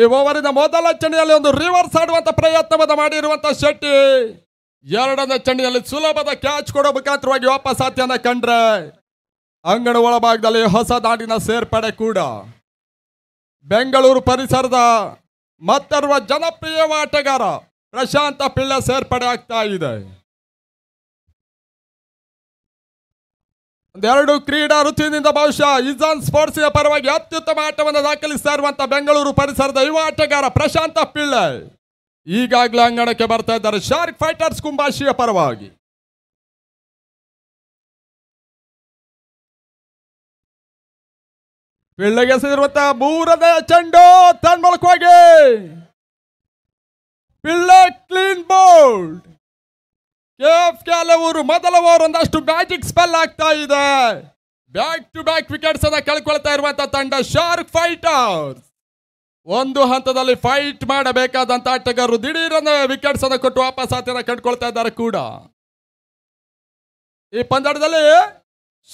ಈ ಓವರಿನ ಮೊದಲ ಚಂಡಿಯಲ್ಲಿ ಒಂದು ರಿವರ್ಸ್ ಆಡುವಂತ ಪ್ರಯತ್ನವನ್ನು ಮಾಡಿರುವಂತ ಶೆಟ್ಟಿ ಎರಡನೇ ಚೆಂಡಿನಲ್ಲಿ ಸುಲಭದ ಕ್ಯಾಚ್ ಕೊಡೋ ಮುಖಾಂತರವಾಗಿ ವಾಪಸ್ ಸಾಧ್ಯನ ಕಂಡ್ರೆ ಅಂಗಣ ಒಳಭಾಗದಲ್ಲಿ ಹೊಸ ದಾಟಿನ ಸೇರ್ಪಡೆ ಕೂಡ ಬೆಂಗಳೂರು ಪರಿಸರದ ಮತ್ತರ್ವ ಜನಪ್ರಿಯ ಆಟಗಾರ ಪ್ರಶಾಂತ ಪಿಳ್ಳ ಸೇರ್ಪಡೆ ಆಗ್ತಾ ಇದೆ ಒಂದೆರಡು ಕ್ರೀಡಾ ಋತುವಿನಿಂದ ಬಹುಶಃ ಇಜಾನ್ ಸ್ಪೋರ್ಟ್ಸ್ ಪರವಾಗಿ ಅತ್ಯುತ್ತಮ ಆಟವನ್ನು ದಾಖಲಿಸ್ತಾ ಇರುವಂತಹ ಬೆಂಗಳೂರು ಪರಿಸರದ ಯುವ ಆಟಗಾರ ಪ್ರಶಾಂತ ಪಿಳ್ಳೈ ಈಗಾಗಲೇ ಅಂಗಣಕ್ಕೆ ಬರ್ತಾ ಇದ್ದಾರೆ ಶಾರ್ಕ್ ಫೈಟರ್ಸ್ ಕುಂಬಾಶಿಯ ಪರವಾಗಿ ಸೇರಿರುವಂತಹ ಮೂರನೇ ಚೆಂಡು ತನ್ಮೂಲಕವಾಗಿ ಪಿಳ್ಳೆ ಕ್ಲೀನ್ ಬೋಲ್ಡ್ ಕೆಲವರು ಮೊದಲ ಓವರ್ ಒಂದಷ್ಟು ಮ್ಯಾಜಿಕ್ ಸ್ಪೆಲ್ ಆಗ್ತಾ ಇದೆ ಬ್ಯಾಕ್ ಟು ಬ್ಯಾಕ್ ವಿಕೆಟ್ಸ್ ಅನ್ನ ಕಳ್ಕೊಳ್ತಾ ಇರುವಂತ ತಂಡ ಶಾರ್ಕ್ ಫೈಟರ್ಸ್ ಒಂದು ಹಂತದಲ್ಲಿ ಫೈಟ್ ಮಾಡಬೇಕಾದಂತ ಆಟಗಾರರು ದಿಢೀರನ್ನ ವಿಕೆಟ್ಸ್ ಅನ್ನ ಕೊಟ್ಟು ವಾಪಸ್ ಆತನ ಕಂಡುಕೊಳ್ತಾ ಇದ್ದಾರೆ ಕೂಡ ಈ ಪಂದ್ಯಾಟದಲ್ಲಿ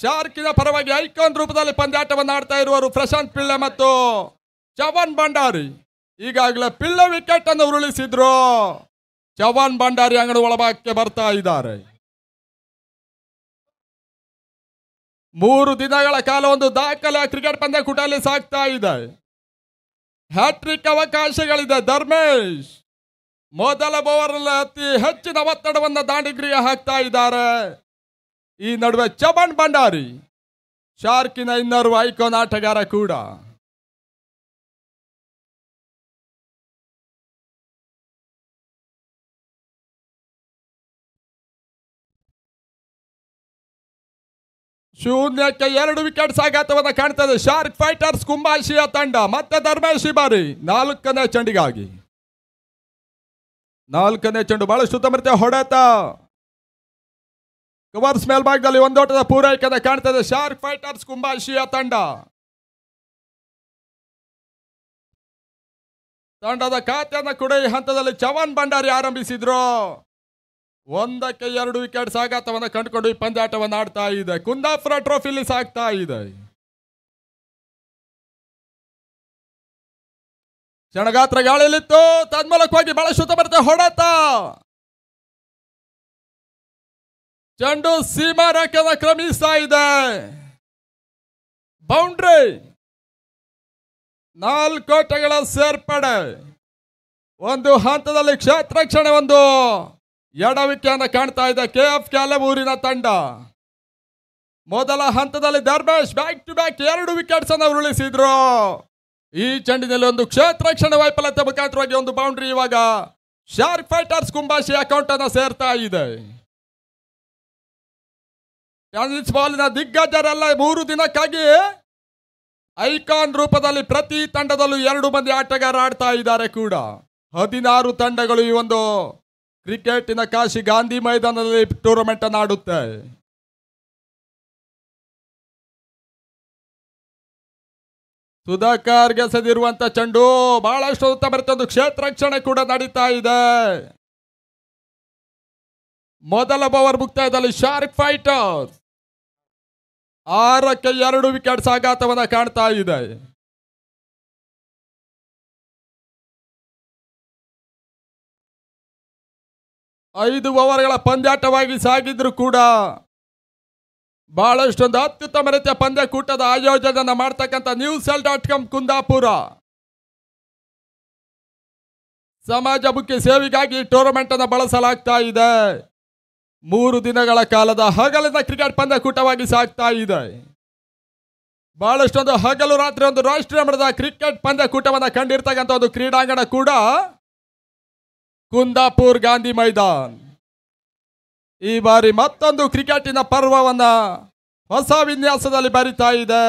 ಶಾರ್ಕಿನ ಪರವಾಗಿ ಐಕಾನ್ ರೂಪದಲ್ಲಿ ಪಂದ್ಯಾಟವನ್ನು ಆಡ್ತಾ ಇರುವರು ಪ್ರಶಾಂತ್ ಪಿಳ್ಳೆ ಮತ್ತು ಚವನ್ ಭಂಡಾರಿ ಈಗಾಗಲೇ ಪಿಳ್ಳೆ ವಿಕೆಟ್ ಅನ್ನು ಉರುಳಿಸಿದ್ರು ಚವಾಣ್ ಭಂಡಾರಿ ಅಂಗಡಿ ಒಳಭಾಗಕ್ಕೆ ಬರ್ತಾ ಇದ್ದಾರೆ ಮೂರು ದಿನಗಳ ಕಾಲ ಒಂದು ದಾಖಲೆ ಕ್ರಿಕೆಟ್ ಪಂದ್ಯ ಕುಟಾಲಿ ಸಾಕ್ತಾ ಇದೆ ಹ್ಯಾಟ್ರಿಕ್ ಅವಕಾಶಗಳಿದೆ ಧರ್ಮೇಶ್ ಮೊದಲ ಓವರಲ್ಲಿ ಅತಿ ಹೆಚ್ಚಿನ ಒತ್ತಡವನ್ನು ದಾಂಡಿಗ್ರಿಯ ಹಾಕ್ತಾ ಇದ್ದಾರೆ ಈ ನಡುವೆ ಚಬನ್ ಭಂಡಾರಿ ಶಾರ್ಕಿನ ಇನ್ನರ್ವ ಐಕೋನ್ ಆಟಗಾರ ಕೂಡ ಶೂನ್ಯಕ್ಕೆ ಎರಡು ವಿಕೆಟ್ ಆಘಾತವನ್ನು ಕಾಣ್ತದೆ ಶಾರ್ಕ್ ಫೈಟರ್ಸ್ ಕುಂಬಾಶಿಯ ತಂಡ ಮತ್ತೆ ಧರ್ಮೇಶಿ ಬಾರಿ ನಾಲ್ಕನೇ ಚೆಂಡಿಗಾಗಿ ನಾಲ್ಕನೇ ಚೆಂಡು ಬಹಳಷ್ಟು ತಮೃತ ಹೊಡೆತ ಕವರ್ಸ್ ಮೇಲ್ಭಾಗದಲ್ಲಿ ಒಂದೋಟದ ಪೂರೈಕೆ ಕಾಣ್ತದೆ ಶಾರ್ಕ್ ಫೈಟರ್ಸ್ ಕುಂಬಾಶಿಯ ತಂಡ ತಂಡದ ಖಾತೆಯನ್ನು ಕೂಡ ಈ ಹಂತದಲ್ಲಿ ಚವನ್ ಭಂಡಾರಿ ಆರಂಭಿಸಿದ್ರು ಒಂದಕ್ಕೆ ಎರಡು ವಿಕೆಟ್ ಸಾಗಾತವನ್ನು ಕಂಡುಕೊಂಡು ಈ ಪಂದ್ಯಾಟವನ್ನು ಆಡ್ತಾ ಇದೆ ಕುಂದಾಪುರ ಟ್ರೋಫಿಲಿ ಸಾಕ್ತಾ ಇದೆ ಕ್ಷಣಗಾತ್ರ ಗಾಳಿಯಲ್ಲಿತ್ತು ತನ್ಮೂಲಕವಾಗಿ ಬಹಳ ಶುತ ಬರುತ್ತೆ ಹೊಡೆತ ಚೆಂಡು ಸೀಮಾ ರೇಖೆಯನ್ನು ಕ್ರಮಿಸ್ತಾ ಇದೆ ಬೌಂಡ್ರಿ ನಾಲ್ಕೋಟೆಗಳ ಸೇರ್ಪಡೆ ಒಂದು ಹಂತದಲ್ಲಿ ಕ್ಷೇತ್ರ ಕ್ಷಣ ಒಂದು ಎಡವಿಕೆಯನ್ನು ಕಾಣ್ತಾ ಇದೆ ಕೆ ಎಫ್ ಊರಿನ ತಂಡ ಮೊದಲ ಹಂತದಲ್ಲಿ ಧರ್ಮೇಶ್ ಬ್ಯಾಕ್ ಟು ಬ್ಯಾಕ್ ಎರಡು ವಿಕೆಟ್ಸ್ ಅನ್ನು ಉರುಳಿಸಿದ್ರು ಈ ಚೆಂಡಿನಲ್ಲಿ ಒಂದು ಕ್ಷೇತ್ರ ರಕ್ಷಣೆ ವೈಫಲ್ಯತೆ ಮುಖಾಂತರವಾಗಿ ಒಂದು ಬೌಂಡ್ರಿ ಇವಾಗ ಶಾರ್ಕ್ ಫೈಟರ್ಸ್ ಕುಂಬಾಶಿ ಅಕೌಂಟ್ ಅನ್ನು ಸೇರ್ತಾ ಇದೆ ಬಾಲಿನ ದಿಗ್ಗಜರೆಲ್ಲ ಮೂರು ದಿನಕ್ಕಾಗಿ ಐಕಾನ್ ರೂಪದಲ್ಲಿ ಪ್ರತಿ ತಂಡದಲ್ಲೂ ಎರಡು ಮಂದಿ ಆಟಗಾರ ಆಡ್ತಾ ಇದ್ದಾರೆ ಕೂಡ ಹದಿನಾರು ತಂಡಗಳು ಈ ಒಂದು ಕ್ರಿಕೆಟಿನ ಕಾಶಿ ಗಾಂಧಿ ಮೈದಾನದಲ್ಲಿ ಟೂರ್ನಮೆಂಟ್ ಅನ್ನು ಆಡುತ್ತೆ ಸುಧಾಕರ್ಗೆ ಸದಿರುವಂತ ಚೆಂಡು ಬಹಳಷ್ಟು ಬರುತ್ತೆ ಒಂದು ಕ್ಷೇತ್ರ ರಕ್ಷಣೆ ಕೂಡ ನಡೀತಾ ಇದೆ ಮೊದಲ ಬವರ್ ಮುಕ್ತಾ ಇದ್ದಲ್ಲಿ ಶಾರ್ಕ್ ಫೈಟರ್ಸ್ ಆರಕ್ಕೆ ಎರಡು ವಿಕೆಟ್ಸ್ ಆಘಾತವನ್ನ ಕಾಣ್ತಾ ಇದೆ ಐದು ಓವರ್ಗಳ ಪಂದ್ಯಾಟವಾಗಿ ಸಾಗಿದ್ರು ಕೂಡ ಬಹಳಷ್ಟೊಂದು ಅತ್ಯುತ್ತಮ ರೀತಿಯ ಪಂದ್ಯಕೂಟದ ಆಯೋಜನೆ ಮಾಡ್ತಕ್ಕಂಥ news L dot com Kundapura ಸಮಾಜ ಮುಖ್ಯ ಸೇವೆಗಾಗಿ ಟೂರ್ನಮೆಂಟ್ ಅನ್ನು ಬಳಸಲಾಗ್ತಾ ಇದೆ ಮೂರು ದಿನಗಳ ಕಾಲದ ಹಗಲಿನ ಕ್ರಿಕೆಟ್ ಪಂದ್ಯಕೂಟವಾಗಿ ಸಾಗ್ತಾ ಇದೆ ಬಹಳಷ್ಟೊಂದು ಹಗಲು ರಾತ್ರಿ ಒಂದು ರಾಷ್ಟ್ರೀಯ ಮಟ್ಟದ ಕ್ರಿಕೆಟ್ ಪಂದ್ಯಕೂಟವನ್ನು ಕಂಡಿರ್ತಕ್ಕಂಥ ಒಂದು ಕ್ರೀಡಾಂಗಣ ಕೂಡ ಕುಂದಾಪುರ್ ಗಾಂಧಿ ಮೈದಾನ್ ಈ ಬಾರಿ ಮತ್ತೊಂದು ಕ್ರಿಕೆಟಿನ ಪರ್ವವನ್ನು ಹೊಸ ವಿನ್ಯಾಸದಲ್ಲಿ ಬರಿತಾ ಇದೆ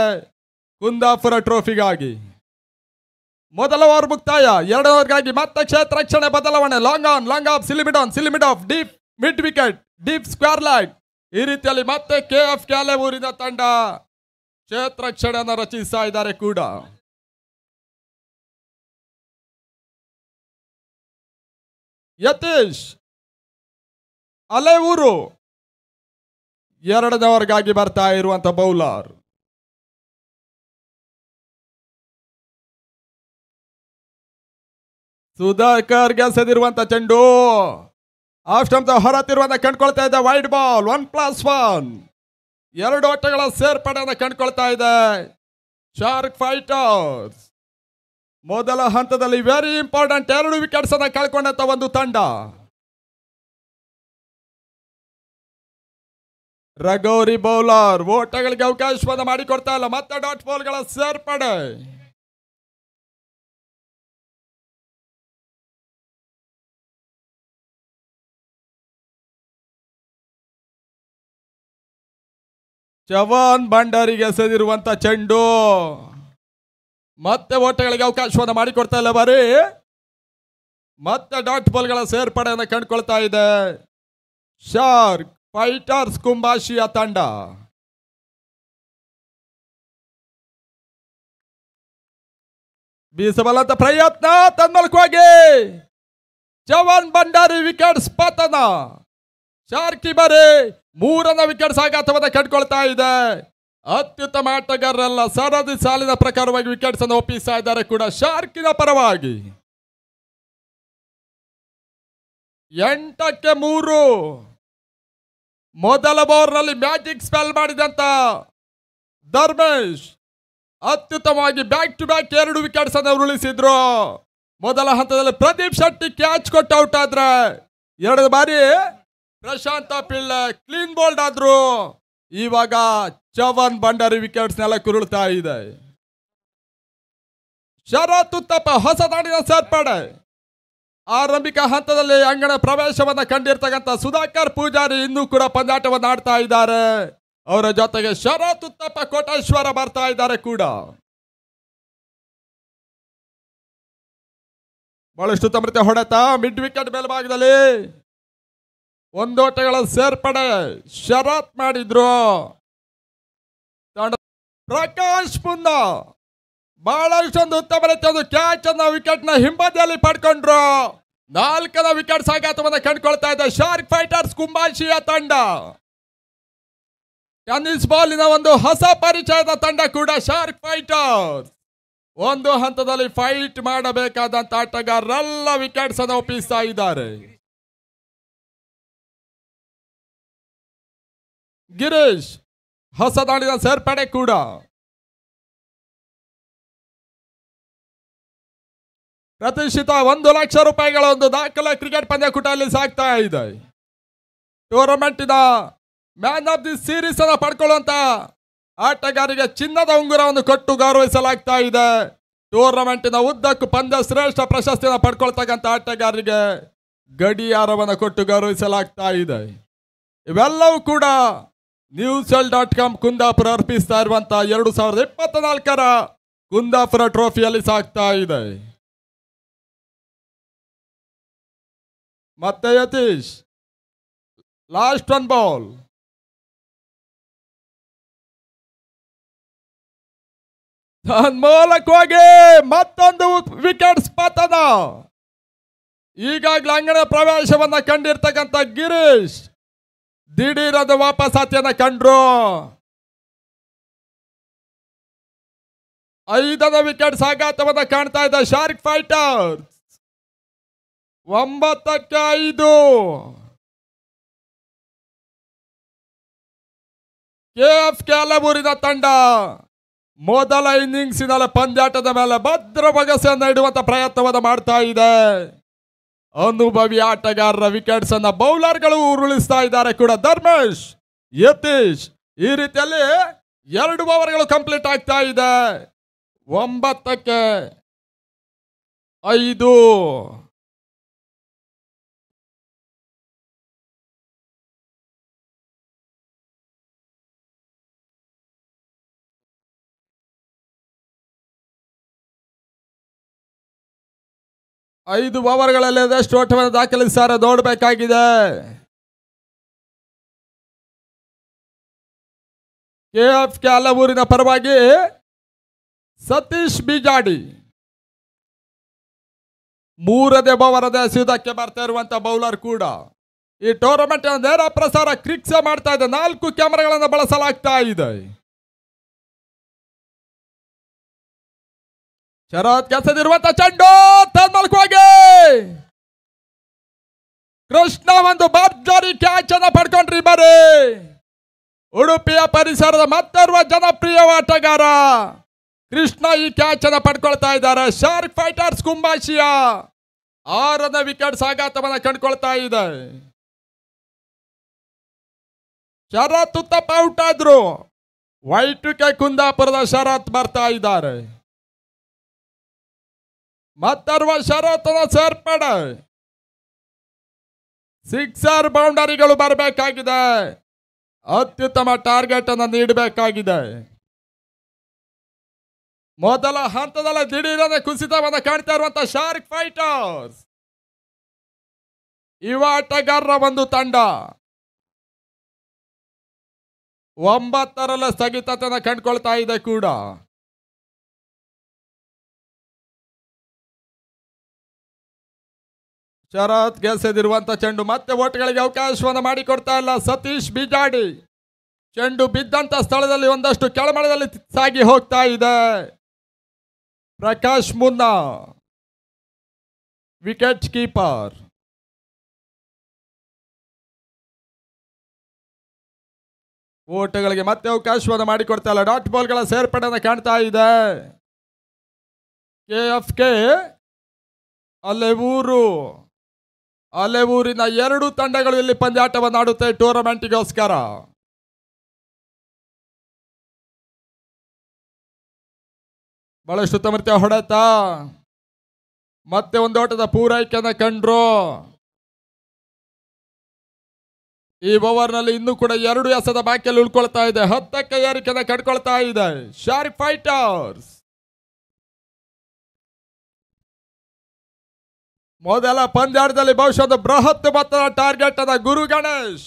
ಕುಂದಾಪುರ ಟ್ರೋಫಿಗಾಗಿ ಮೊದಲ ಓವರ್ ಮುಕ್ತಾಯ ಎರಡನೇ ಮತ್ತೆ ಕ್ಷೇತ್ರ ರಕ್ಷಣೆ ಬದಲಾವಣೆ long on long off silly mid on silly mid off deep mid wicket deep square leg ಈ ರೀತಿಯಲ್ಲಿ ಮತ್ತೆ ಕೆ ಎಫ್ ಕ್ಯಾಲೆ ಊರಿನ ತಂಡ ಕ್ಷೇತ್ರ ರಕ್ಷಣೆಯನ್ನು ರಚಿಸ್ತಾ ಇದ್ದಾರೆ ಕೂಡ ಯತೀಶ್ ಅಲೆ ಊರು ಎರಡನವರೆಗಾಗಿ ಬರ್ತಾ ಇರುವಂಥ ಬೌಲರ್ ಸುಧಾಕರ್ ಗೆಸದಿರುವಂತ ಚೆಂಡು ಆಫ್ ಹೊರತಿರುವಂತ ಕಂಡುಕೊಳ್ತಾ ಇದೆ wide ball one plus one ಎರಡು ಆಟಗಳ ಸೇರ್ಪಡೆಯನ್ನು ಕಂಡುಕೊಳ್ತಾ ಇದೆ ಶಾರ್ಕ್ ಫೈಟರ್ಸ್ ಮೊದಲ ಹಂತದಲ್ಲಿ ವೆರಿ ಇಂಪಾರ್ಟೆಂಟ್ ಎರಡು ವಿಕೆಟ್ಸ್ ಅನ್ನ ಕಳ್ಕೊಂಡಂತ ಒಂದು ತಂಡ ರಗೌರಿ ಬೌಲರ್ ಓಟಗಳಿಗೆ ಅವಕಾಶವಾದ ಮಾಡಿಕೊಡ್ತಾ ಇಲ್ಲ ಮತ್ತೆ ಡಾಟ್ ಬಾಲ್ಗಳ ಸೇರ್ಪಡೆ ಚವಾನ್ ಭಂಡಾರಿಗೆ ಎಸೆದಿರುವಂತ ಚೆಂಡು ಮತ್ತೆ ಓಟಗಳಿಗೆ ಅವಕಾಶವನ್ನು ಮಾಡಿಕೊಡ್ತಾ ಇಲ್ಲ ಬರೀ ಮತ್ತೆ ಡಾಟ್ ಬಾಲ್ಗಳ ಸೇರ್ಪಡೆಯನ್ನು ಕಂಡುಕೊಳ್ತಾ ಇದೆ ಶಾರ್ಕ್ ಫೈಟರ್ಸ್ ಕುಂಬಾಶಿಯ ತಂಡ ಬೀಸಬಲ್ಲಂತ ಪ್ರಯತ್ನ ತನ್ಮಲ್ಕವಾಗಿ ಜವಾನ್ ಭಂಡಾರಿ ವಿಕೆಟ್ಸ್ ಪತನ ಶಾರ್ಕಿ ಬರೀ ಮೂರನೇ ವಿಕೆಟ್ಸ್ ಆಘಾತವನ್ನು ಕಂಡುಕೊಳ್ತಾ ಇದೆ ಅತ್ಯುತ್ತಮ ಆಟಗಾರರಲ್ಲ ಸರದಿ ಸಾಲಿನ ಪ್ರಕಾರವಾಗಿ ವಿಕೆಟ್ಸ್ ಅನ್ನು ಒಪ್ಪಿಸ್ತಾ ಇದ್ದಾರೆ ಕೂಡ ಶಾರ್ಕಿನ ಪರವಾಗಿ ಎಂಟಕ್ಕೆ ಮೂರು ಮೊದಲ ಬೋರ್ನಲ್ಲಿ ಮ್ಯಾಜಿಕ್ ಸ್ಪೆಲ್ ಮಾಡಿದಂತ ಧರ್ಮೇಶ್ ಅತ್ಯುತ್ತಮವಾಗಿ ಬ್ಯಾಕ್ ಟು ಬ್ಯಾಕ್ ಎರಡು ವಿಕೆಟ್ಸ್ ಅನ್ನು ಉರುಳಿಸಿದ್ರು ಮೊದಲ ಹಂತದಲ್ಲಿ ಪ್ರದೀಪ್ ಶೆಟ್ಟಿ ಕ್ಯಾಚ್ ಕೊಟ್ಟು ಔಟ್ ಆದ್ರೆ ಎರಡು ಬಾರಿ ಪ್ರಶಾಂತ ಪಿಳ್ಳೆ ಕ್ಲೀನ್ ಬೋಲ್ಡ್ ಆದ್ರು ಇವಾಗ ಚವನ್ ವಿಕೆಟ್ಸ್ ವಿಕೆಟ್ಸ್ನೆಲ್ಲ ಕುರುಳ್ತಾ ಇದೆ ಶರತ್ ಉತ್ತಪ್ಪ ಹೊಸ ತಾಣಿನ ಸೇರ್ಪಡೆ ಆರಂಭಿಕ ಹಂತದಲ್ಲಿ ಅಂಗಣ ಪ್ರವೇಶವನ್ನ ಕಂಡಿರ್ತಕ್ಕಂಥ ಸುಧಾಕರ್ ಪೂಜಾರಿ ಇನ್ನೂ ಕೂಡ ಪಂದ್ಯಾಟವನ್ನು ಆಡ್ತಾ ಇದ್ದಾರೆ ಅವರ ಜೊತೆಗೆ ಶರತ್ ಉತ್ತಪ್ಪ ಕೋಟೇಶ್ವರ ಬರ್ತಾ ಇದ್ದಾರೆ ಕೂಡ ಬಹಳಷ್ಟು ತಮೃತೆ ಹೊಡೆತ ಮಿಡ್ ವಿಕೆಟ್ ಮೇಲ್ಭಾಗದಲ್ಲಿ ಒಂದೋಟಗಳ ಸೇರ್ಪಡೆ ಶರತ್ ಮಾಡಿದ್ರು ಪ್ರಕಾಶ್ ಪುನ್ನ ಬಹಳಷ್ಟೊಂದು ಉತ್ತಮ ರೀತಿಯ ಒಂದು ಕ್ಯಾಚ್ ಅನ್ನ ವಿಕೆಟ್ ನ ಹಿಂಬದಿಯಲ್ಲಿ ಪಡ್ಕೊಂಡ್ರು ನಾಲ್ಕನ ವಿಕೆಟ್ ಸಾಗಾತವನ್ನ ಕಂಡುಕೊಳ್ತಾ ಇದೆ ಶಾರ್ಕ್ ಫೈಟರ್ಸ್ ಕುಂಬಾಶಿಯ ತಂಡ ಟೆನ್ನಿಸ್ ಬಾಲಿನ ಒಂದು ಹೊಸ ಪರಿಚಯದ ತಂಡ ಕೂಡ ಶಾರ್ಕ್ ಫೈಟರ್ಸ್ ಒಂದು ಹಂತದಲ್ಲಿ ಫೈಟ್ ಮಾಡಬೇಕಾದಂತ ಆಟಗಾರರೆಲ್ಲ ವಿಕೆಟ್ಸ್ ಅನ್ನು ಒಪ್ಪಿಸ್ತಾ ಇದ್ದಾರೆ ಗಿರೀಶ್ ಹೊಸದಾಡಿದ ಸೇರ್ಪಡೆ ಕೂಡ ಪ್ರತಿಷ್ಠಿತ ಒಂದು ಲಕ್ಷ ರೂಪಾಯಿಗಳ ಒಂದು ದಾಖಲೆ ಕ್ರಿಕೆಟ್ ಪಂದ್ಯಕೂಟದಲ್ಲಿ ಸಾಗ್ತಾ ಇದೆ ಟೂರ್ನಮೆಂಟಿನ ಮ್ಯಾನ್ ಆಫ್ ದಿ ಸೀರೀಸ್ ಅನ್ನು ಪಡ್ಕೊಳ್ಳುವಂತ ಆಟಗಾರರಿಗೆ ಚಿನ್ನದ ಉಂಗುರವನ್ನು ಕೊಟ್ಟು ಗೌರವಿಸಲಾಗ್ತಾ ಇದೆ ಟೂರ್ನಮೆಂಟಿನ ಉದ್ದಕ್ಕೂ ಪಂದ್ಯ ಶ್ರೇಷ್ಠ ಪ್ರಶಸ್ತಿಯನ್ನು ಪಡ್ಕೊಳ್ತಕ್ಕಂಥ ಆಟಗಾರರಿಗೆ ಗಡಿಯಾರವನ್ನು ಕೊಟ್ಟು ಗೌರವಿಸಲಾಗ್ತಾ ಇದೆ ಇವೆಲ್ಲವೂ ಕೂಡ news L dot com Kundapura ಅರ್ಪಿಸ್ತಾ ಇರುವಂತಹ ಎರಡು ಸಾವಿರದ ನಾಲ್ಕರ ಕುಂದಾಪುರ ಟ್ರೋಫಿಯಲ್ಲಿ ಸಾಕ್ತಾ ಇದೆ ಮತ್ತೆ ಯತೀಶ್ ಲಾಸ್ಟ್ ಒನ್ ಬಾಲ್ ಮೂಲಕವಾಗಿ ಮತ್ತೊಂದು ವಿಕೆಟ್ಸ್ ಪತನ ಈಗಾಗಲೇ ಅಂಗಣ ಪ್ರವೇಶವನ್ನ ಕಂಡಿರ್ತಕ್ಕಂಥ ಗಿರೀಶ್ ದಿಢೀರದ ವಾಪಸ್ ಆತನ ಕಂಡ್ರು ಐದನ ವಿಕೆಟ್ ಸಾಗಾತವನ್ನ ಕಾಣ್ತಾ ಇದೆ ಶಾರ್ಕ್ ಫೈಟರ್ ಒಂಬತ್ತಕ್ಕೆ ಐದು ಕೆಎಫ್ ಕೆಲವೂರಿನ ತಂಡ ಮೊದಲ ಇನ್ನಿಂಗ್ಸಿನಲ್ಲಿ ಪಂದ್ಯಾಟದ ಮೇಲೆ ಭದ್ರ ಬಗಸೆಯನ್ನು ಇಡುವಂತ ಪ್ರಯತ್ನವನ್ನು ಮಾಡ್ತಾ ಇದೆ ಅನುಭವಿ ಆಟಗಾರರ ವಿಕೆಟ್ಸ್ ಅನ್ನ ಬೌಲರ್ಗಳು ಉರುಳಿಸ್ತಾ ಇದ್ದಾರೆ ಕೂಡ ಧರ್ಮೇಶ್ ಯತೀಶ್ ಈ ರೀತಿಯಲ್ಲಿ ಎರಡು ಓವರ್ಗಳು ಕಂಪ್ಲೀಟ್ ಆಗ್ತಾ ಇದೆ ಒಂಬತ್ತಕ್ಕೆ ಐದು ಐದು ಓವರ್ಗಳಲ್ಲಿ ಅದೆಷ್ಟು ಓಟವನ್ನು ದಾಖಲಿಸ್ತಾರೆ ನೋಡಬೇಕಾಗಿದೆ ಕೆ ಎಫ್ ಕೆ ಹಲವೂರಿನ ಪರವಾಗಿ ಸತೀಶ್ ಬಿಜಾಡಿ ಮೂರನೇ ಬವರದ ಸೀದಕ್ಕೆ ಬರ್ತಾ ಇರುವಂತ ಬೌಲರ್ ಕೂಡ ಈ ಟೂರ್ನಮೆಂಟ್ ನೇರ ಪ್ರಸಾರ ಕ್ರಿಕ್ಸೇ ಮಾಡ್ತಾ ಇದೆ ನಾಲ್ಕು ಕ್ಯಾಮೆರಾಗಳನ್ನು ಬಳಸಲಾಗ್ತಾ ಇದೆ ಶರತ್ ಚಂಡು ಚೆಂಡು ಹೋಗಿ ಕೃಷ್ಣ ಒಂದು ಬರ್ಜರಿ ಕ್ಯಾಚ್ ಅನ್ನ ಪಡ್ಕೊಂಡ್ರಿ ಬರೀ ಉಡುಪಿಯ ಪರಿಸರದ ಮತ್ತರ್ವ ಜನಪ್ರಿಯ ಆಟಗಾರ ಕೃಷ್ಣ ಈ ಕ್ಯಾಚ್ ಅನ್ನ ಪಡ್ಕೊಳ್ತಾ ಇದ್ದಾರೆ ಶಾರ್ಕ್ ಫೈಟರ್ಸ್ ಕುಂಬಾಶಿಯ ಆರನ ವಿಕೆಟ್ ಸಾಗಾತವನ್ನ ಕಂಡ್ಕೊಳ್ತಾ ಇದೆ ಶರತ್ ಉತ್ತಪ್ಪ ಔಟ್ ಆದ್ರು ವೈಟುಕೆ ಕುಂದಾಪುರದ ಶರತ್ ಬರ್ತಾ ಇದ್ದಾರೆ ಮತ್ತರುವ ಷರತ್ತನ ಸೇರ್ಪಡೆ ಸಿಕ್ಸರ್ ಬೌಂಡರಿಗಳು ಬರಬೇಕಾಗಿದೆ ಅತ್ಯುತ್ತಮ ಟಾರ್ಗೆಟ್ ಅನ್ನು ನೀಡಬೇಕಾಗಿದೆ ಮೊದಲ ಹಂತದಲ್ಲಿ ದಿಢೀರನೆ ಕುಸಿತವನ್ನು ಕಾಣ್ತಾ ಇರುವಂತಹ ಶಾರ್ಕ್ ಫೈಟರ್ಸ್ ಯುವ ಆಟಗಾರರ ಒಂದು ತಂಡ ಒಂಬತ್ತರಲ್ಲೇ ಸ್ಥಗಿತತೆಯನ್ನು ಕಂಡುಕೊಳ್ತಾ ಇದೆ ಕೂಡ ಶರತ್ ಗೆಸೆದಿರುವಂಥ ಚೆಂಡು ಮತ್ತೆ ಓಟ್ಗಳಿಗೆ ಅವಕಾಶವನ್ನು ಮಾಡಿಕೊಡ್ತಾ ಇಲ್ಲ ಸತೀಶ್ ಬಿಜಾಡಿ ಚೆಂಡು ಬಿದ್ದಂಥ ಸ್ಥಳದಲ್ಲಿ ಒಂದಷ್ಟು ಕೆಳಮಳದಲ್ಲಿ ಸಾಗಿ ಹೋಗ್ತಾ ಇದೆ ಪ್ರಕಾಶ್ ಮುನ್ನಾ ವಿಕೆಟ್ ಕೀಪರ್ ಓಟಗಳಿಗೆ ಮತ್ತೆ ಅವಕಾಶವನ್ನು ಮಾಡಿಕೊಡ್ತಾ ಇಲ್ಲ ಡಾಟ್ ಬಾಲ್ಗಳ ಸೇರ್ಪಡೆಯನ್ನು ಕಾಣ್ತಾ ಇದೆ ಕೆ ಎಫ್ ಕೆ ಅಲ್ಲೇ ಊರು ಅಲೆವೂರಿನ ಎರಡು ತಂಡಗಳು ಇಲ್ಲಿ ಪಂದ್ಯಾಟವನ್ನು ಆಡುತ್ತೆ ಟೂರ್ನಮೆಂಟ್ಗೋಸ್ಕರ ಬಹಳಷ್ಟು ತಮರ್ತಿ ಹೊಡೆತ ಮತ್ತೆ ಒಂದು ಓಟದ ಪೂರೈಕೆಯನ್ನು ಕಂಡ್ರು ಈ ನಲ್ಲಿ ಇನ್ನೂ ಕೂಡ ಎರಡು ಎಸದ ಬಾಕಿಯಲ್ಲಿ ಉಳ್ಕೊಳ್ತಾ ಇದೆ ಹತ್ತಕ್ಕೆ ಏರಿಕೆಯನ್ನು ಕಟ್ಕೊಳ್ತಾ ಇದೆ ಶಾರಿ ಫೈಟರ್ಸ್ ಮೊದಲ ಪಂದ್ಯಾಟದಲ್ಲಿ ಬಹುಶಃ ಬೃಹತ್ ಮೊತ್ತದ ಟಾರ್ಗೆಟ್ ಅದ ಗುರು ಗಣೇಶ್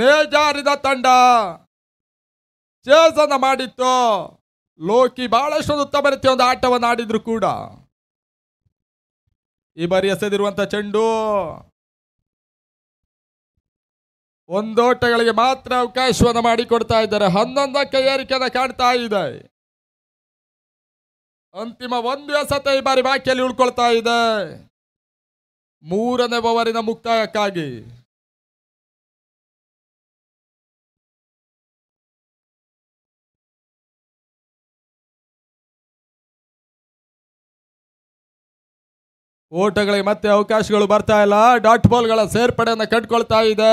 ನೇಜಾರಿದ ತಂಡ ಚೇಸ್ ಮಾಡಿತ್ತು ಲೋಕಿ ಬಹಳಷ್ಟು ಉತ್ತಮ ರೀತಿಯ ಒಂದು ಆಟವನ್ನು ಆಡಿದ್ರು ಕೂಡ ಈ ಬಾರಿ ಎಸೆದಿರುವಂತ ಚೆಂಡು ಒಂದೋಟಗಳಿಗೆ ಮಾತ್ರ ಅವಕಾಶವನ್ನು ಮಾಡಿಕೊಡ್ತಾ ಇದ್ದಾರೆ ಹನ್ನೊಂದಕ್ಕೆ ಏರಿಕೆಯನ್ನು ಕಾಣ್ತಾ ಇದೆ ಅಂತಿಮ ಒಂದು ಎಸತೆ ಈ ಬಾರಿ ಬಾಕಿಯಲ್ಲಿ ಉಳ್ಕೊಳ್ತಾ ಇದೆ ಮೂರನೇ ಓವರಿನ ಮುಕ್ತಾಯಕ್ಕಾಗಿ ಓಟಗಳಿಗೆ ಮತ್ತೆ ಅವಕಾಶಗಳು ಬರ್ತಾ ಇಲ್ಲ ಡಾಟ್ ಬಾಲ್ಗಳ ಸೇರ್ಪಡೆಯನ್ನು ಕಟ್ಕೊಳ್ತಾ ಇದೆ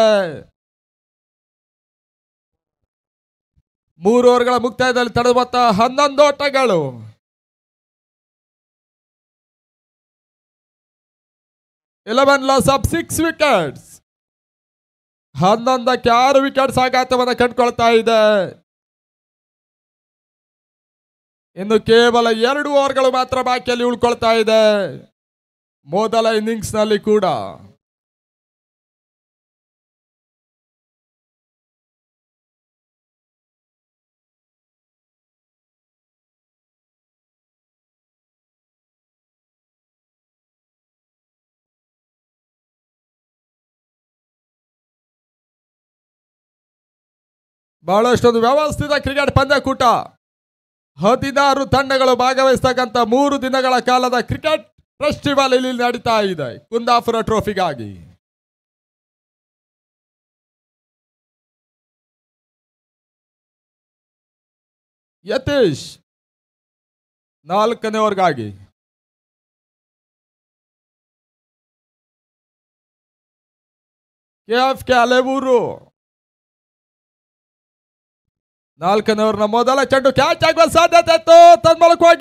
ಮೂರು ಓವರ್ಗಳ ಮುಕ್ತಾಯದಲ್ಲಿ ತಡೆದ ಹನ್ನೊಂದು ಓಟಗಳು 11 loss ಆಫ್ ಸಿಕ್ಸ್ ವಿಕೆಟ್ಸ್ ಹನ್ನೊಂದಕ್ಕೆ ಆರು ವಿಕೆಟ್ಸ್ ಆಘಾತವನ್ನು ಕಂಡುಕೊಳ್ತಾ ಇದೆ ಇನ್ನು ಕೇವಲ ಎರಡು ಓವರ್ಗಳು ಮಾತ್ರ ಬಾಕಿಯಲ್ಲಿ ಉಳ್ಕೊಳ್ತಾ ಇದೆ ಮೊದಲ ನಲ್ಲಿ ಕೂಡ ಬಹಳಷ್ಟೊಂದು ವ್ಯವಸ್ಥಿತ ಕ್ರಿಕೆಟ್ ಪಂದ್ಯಕೂಟ ಹದಿನಾರು ತಂಡಗಳು ಭಾಗವಹಿಸ್ತಕ್ಕಂಥ ಮೂರು ದಿನಗಳ ಕಾಲದ ಕ್ರಿಕೆಟ್ ಫೆಸ್ಟಿವಲ್ ಇಲ್ಲಿ ನಡೀತಾ ಇದೆ ಕುಂದಾಪುರ ಟ್ರೋಫಿಗಾಗಿ ಯತೀಶ್ ನಾಲ್ಕನೇವರ್ಗಾಗಿ ಕೆ ಎಫ್ ಕೆ ಅಲೆಬೂರು ನಾಲ್ಕನವರ್ನ ಮೊದಲ ಚೆಂಡು ಕ್ಯಾಚ್ ಆಗುವ ಸಾಧ್ಯತೆ ಇತ್ತು ತನ್ನ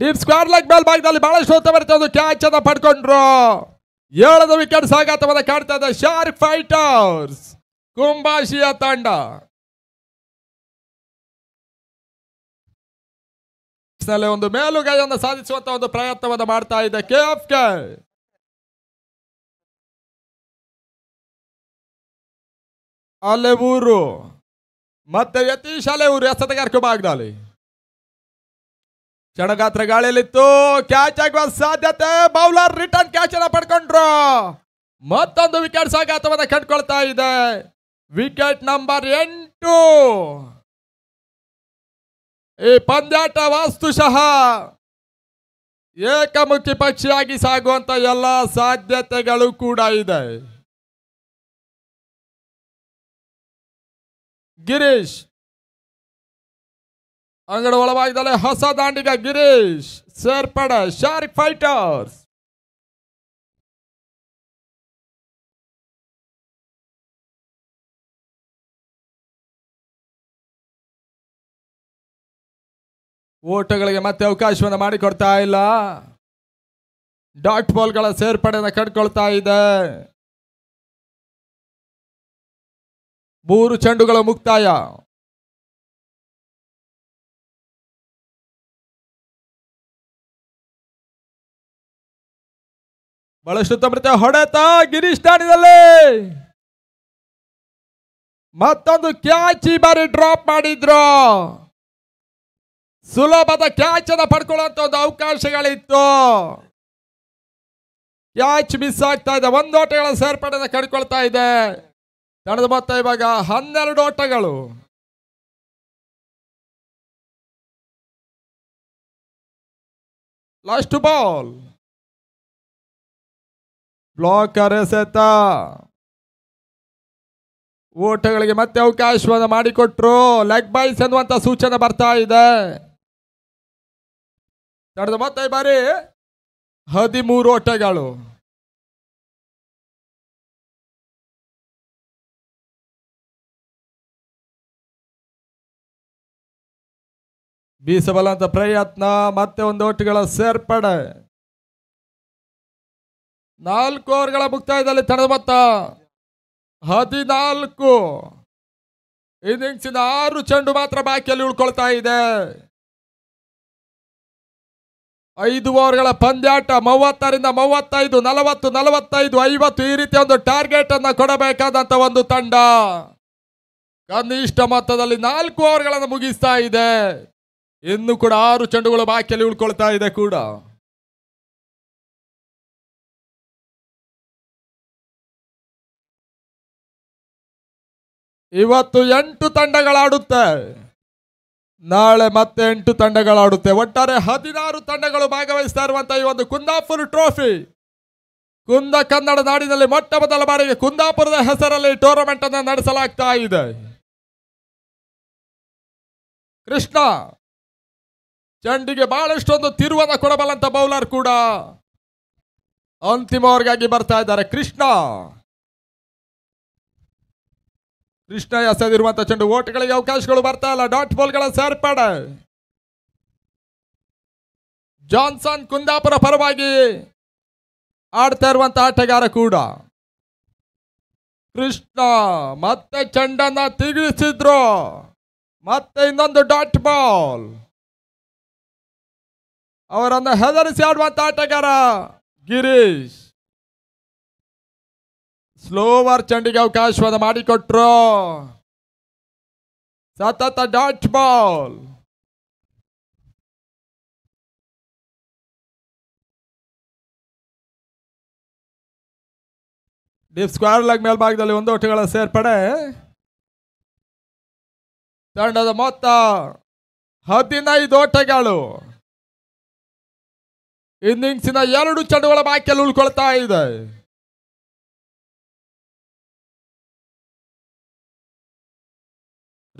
ಡೀಪ್ ಸ್ಕ್ವೇರ್ ಲೆಗ್ ಮೇಲ್ ಭಾಗದಲ್ಲಿ ಬಹಳಷ್ಟು ಹೊತ್ತು ಬರುತ್ತೆ ಒಂದು ಕ್ಯಾಚ್ ಅನ್ನ ಪಡ್ಕೊಂಡ್ರು ಏಳದ ವಿಕೆಟ್ ಸಾಗಾತವನ್ನ ಕಾಣ್ತಾ ಇದೆ ಶಾರ್ಕ್ ಫೈಟರ್ಸ್ ಕುಂಬಾಶಿಯ ತಂಡ ಒಂದು ಮೇಲುಗೈಯನ್ನು ಸಾಧಿಸುವಂತ ಒಂದು ಪ್ರಯತ್ನವನ್ನ ಮಾಡ್ತಾ ಇದೆ ಕೆ ಎಫ್ ಕೆ ಊರು ಮತ್ತೆ ಊರು ಎಸ್ತ ಎಸತಗಾರಿಕೆ ಭಾಗದಲ್ಲಿ ಚಣಗಾತ್ರ ಗಾಳಿಯಲ್ಲಿತ್ತು ಕ್ಯಾಚ್ ಆಗುವ ಸಾಧ್ಯತೆ ಬೌಲರ್ ರಿಟರ್ನ್ ಕ್ಯಾಚ್ ಅನ್ನ ಪಡ್ಕೊಂಡ್ರು ಮತ್ತೊಂದು ವಿಕೆಟ್ ಸಾಗಾತವನ್ನ ಕಂಡುಕೊಳ್ತಾ ಇದೆ ವಿಕೆಟ್ ನಂಬರ್ ಎಂಟು ಈ ಪಂದ್ಯಾಟ ವಾಸ್ತುಶಃ ಏಕಮುಖಿ ಪಕ್ಷಿಯಾಗಿ ಸಾಗುವಂತ ಎಲ್ಲ ಸಾಧ್ಯತೆಗಳು ಕೂಡ ಇದೆ గిరీష్ ಅಂಗಡ ಒಳಭಾಗದಲ್ಲಿ ಹೊಸ ದಾಂಡಿಗ ಗಿರೀಶ್ ಸೇರ್ಪಡ ಶಾರ್ಕ್ ಫೈಟರ್ಸ್ ಓಟಗಳಿಗೆ ಮತ್ತೆ ಅವಕಾಶವನ್ನು ಮಾಡಿಕೊಡ್ತಾ ಇಲ್ಲ ಡಾಟ್ ಬಾಲ್ಗಳ ಸೇರ್ಪಡೆಯನ್ನು ಕಂಡುಕೊಳ್ತಾ ಇದೆ ಮೂರು ಚೆಂಡುಗಳ ಮುಕ್ತಾಯ ಬಹಳಷ್ಟು ತಮೃತ ಹೊಡೆತ ಗಿರೀಶ್ ಮತ್ತೊಂದು ಕ್ಯಾಚ್ ಈ ಬಾರಿ ಡ್ರಾಪ್ ಮಾಡಿದ್ರು ಸುಲಭದ ಕ್ಯಾಚ್ ಅನ್ನ ಪಡ್ಕೊಳ್ಳುವಂತ ಒಂದು ಅವಕಾಶಗಳಿತ್ತು ಕ್ಯಾಚ್ ಮಿಸ್ ಆಗ್ತಾ ಇದೆ ಓಟಗಳ ಸೇರ್ಪಡೆನ ಕಡ್ಕೊಳ್ತಾ ಇದೆ ತಡೆದು ಬರ್ತಾ ಇವಾಗ ಹನ್ನೆರಡು ಓಟಗಳು ಲಾಸ್ಟ್ ಬಾಲ್ ಬ್ಲಾಕ್ ಅರೆಸೆತ ಓಟಗಳಿಗೆ ಮತ್ತೆ ಅವಕಾಶವನ್ನು ಮಾಡಿಕೊಟ್ರು ಲೆಗ್ ಬೈಸ್ ಎನ್ನುವಂತ ಸೂಚನೆ ಬರ್ತಾ ಇದೆ ನಡೆದ ಮತ್ತೆ ಬಾರಿ ಹದಿಮೂರು ಓಟಗಳು ಬೀಸಬಲ್ಲಂತ ಪ್ರಯತ್ನ ಮತ್ತೆ ಒಂದು ಒಟ್ಟುಗಳ ಸೇರ್ಪಡೆ ನಾಲ್ಕು ಓವರ್ಗಳ ಮುಕ್ತಾಯದಲ್ಲಿ ತಡೆದ ಮೊತ್ತ ಹದಿನಾಲ್ಕು ಇನ್ನಿಂಗ್ಸಿನ ಆರು ಚೆಂಡು ಮಾತ್ರ ಬಾಕಿಯಲ್ಲಿ ಉಳ್ಕೊಳ್ತಾ ಇದೆ ಐದು ಓವರ್ಗಳ ಪಂದ್ಯಾಟ ಮೂವತ್ತರಿಂದ ಮೂವತ್ತೈದು ನಲವತ್ತು ನಲವತ್ತೈದು ಐವತ್ತು ಈ ರೀತಿಯ ಒಂದು ಟಾರ್ಗೆಟ್ ಅನ್ನು ಕೊಡಬೇಕಾದಂತ ಒಂದು ತಂಡ ಕನಿಷ್ಠ ಮೊತ್ತದಲ್ಲಿ ನಾಲ್ಕು ಓವರ್ಗಳನ್ನು ಮುಗಿಸ್ತಾ ಇದೆ ಇನ್ನು ಕೂಡ ಆರು ಚೆಂಡುಗಳು ಬಾಕಿಯಲ್ಲಿ ಉಳ್ಕೊಳ್ತಾ ಇದೆ ಕೂಡ ಇವತ್ತು ಎಂಟು ತಂಡಗಳಾಡುತ್ತೆ ನಾಳೆ ಮತ್ತೆ ಎಂಟು ತಂಡಗಳಾಡುತ್ತೆ ಒಟ್ಟಾರೆ ಹದಿನಾರು ತಂಡಗಳು ಭಾಗವಹಿಸ್ತಾ ಇರುವಂತಹ ಈ ಒಂದು ಕುಂದಾಪುರ ಟ್ರೋಫಿ ಕುಂದ ಕನ್ನಡ ನಾಡಿನಲ್ಲಿ ಮೊಟ್ಟ ಮೊದಲ ಬಾರಿಗೆ ಕುಂದಾಪುರದ ಹೆಸರಲ್ಲಿ ಟೂರ್ನಮೆಂಟ್ ಅನ್ನು ನಡೆಸಲಾಗ್ತಾ ಇದೆ ಕೃಷ್ಣ ಚೆಂಡಿಗೆ ಬಹಳಷ್ಟೊಂದು ತಿರುವನ್ನ ಕೊಡಬಲ್ಲಂತ ಬೌಲರ್ ಕೂಡ ಅಂತಿಮ ಬರ್ತಾ ಇದ್ದಾರೆ ಕೃಷ್ಣ ಕೃಷ್ಣ ಎಸೆದಿರುವಂತ ಚೆಂಡು ಓಟ್ಗಳಿಗೆ ಅವಕಾಶಗಳು ಬರ್ತಾ ಇಲ್ಲ ಡಾಟ್ ಬಾಲ್ಗಳ ಸೇರ್ಪಡೆ ಜಾನ್ಸನ್ ಕುಂದಾಪುರ ಪರವಾಗಿ ಆಡ್ತಾ ಇರುವಂತಹ ಆಟಗಾರ ಕೂಡ ಕೃಷ್ಣ ಮತ್ತೆ ಚೆಂಡನ್ನ ತಿರುಗಿಸಿದ್ರು ಮತ್ತೆ ಇನ್ನೊಂದು ಡಾಟ್ ಬಾಲ್ ಅವರನ್ನು ಹೆದರಿಸಿ ಆಡುವಂಥ ಆಟಗಾರ ಗಿರೀಶ್ ಸ್ಲೋವರ್ ಚೆಂಡಿಗೆ ಅವಕಾಶವಾದ ಮಾಡಿಕೊಟ್ರು ಸತತ dot ball deep square leg ಮೇಲ್ಭಾಗದಲ್ಲಿ ಒಂದು ಒಟ್ಟುಗಳ ಸೇರ್ಪಡೆ ತಂಡದ ಮೊತ್ತ ಹದಿನೈದು ಓಟಗಳು ಇನ್ನಿಂಗ್ಸಿನ ಎರಡು ಚೆಂಡುಗಳ ಬಾಕಿಯಲ್ಲಿ ಉಳ್ಕೊಳ್ತಾ ಇದೆ